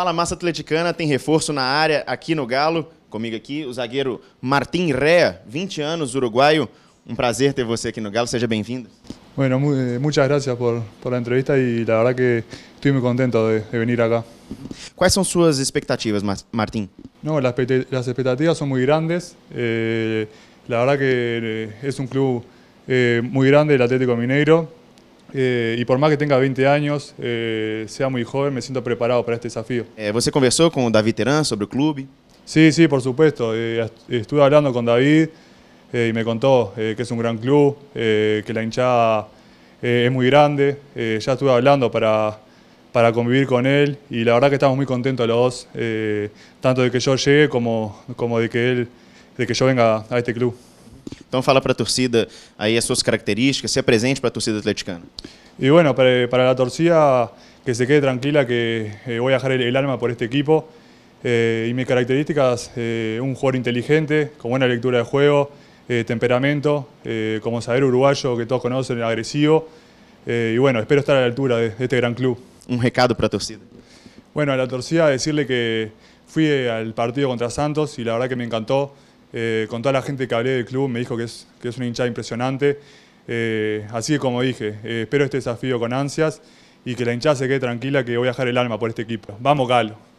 Fala Massa Atleticana, tem reforço na área aqui no Galo. Comigo aqui, o zagueiro Martim Rea, 20 anos, uruguaio. Um prazer ter você aqui no Galo, seja bem-vindo. Bueno, eh, muchas gracias por, por la entrevista y la verdad que estoy muy contento de, de venir acá. ¿Cuáles son sus expectativas, Martín? No, las, las expectativas son muy grandes. Eh, la verdad que eh, es un club eh, muy grande, el Atlético Mineiro. Eh, y por más que tenga 20 años, eh, sea muy joven, me siento preparado para este desafío. Eh, ¿Vos conversó con David Terán sobre el club? sí, sí, por supuesto. estuve hablando con David y me contó que es un gran club, que la hinchada es muy grande. Ya estuve hablando para convivir con él y la verdad que estamos muy contentos los dos, tanto de que yo llegue como, como de, que él, de que yo venga a este club. Entonces, fala para la torcida aí as características, se presente para la torcida atleticana. Y bueno, para, la torcida que se quede tranquila que eh, voy a dejar el, alma por este equipo. Eh, y mis características, eh, un jugador inteligente, con buena lectura de juego, temperamento, como saber uruguayo que todos conocen, agresivo. y bueno, espero estar a la altura de, de este gran club. Un recado para la torcida. Bueno, a la torcida decirle que fui al partido contra Santos y la verdad que me encantó. Eh, con toda la gente que hablé del club me dijo que es, que es una hinchada impresionante. Eh, así que como dije, eh, espero este desafío con ansias y que la hinchada se quede tranquila que voy a dejar el alma por este equipo. Vamos, Galo.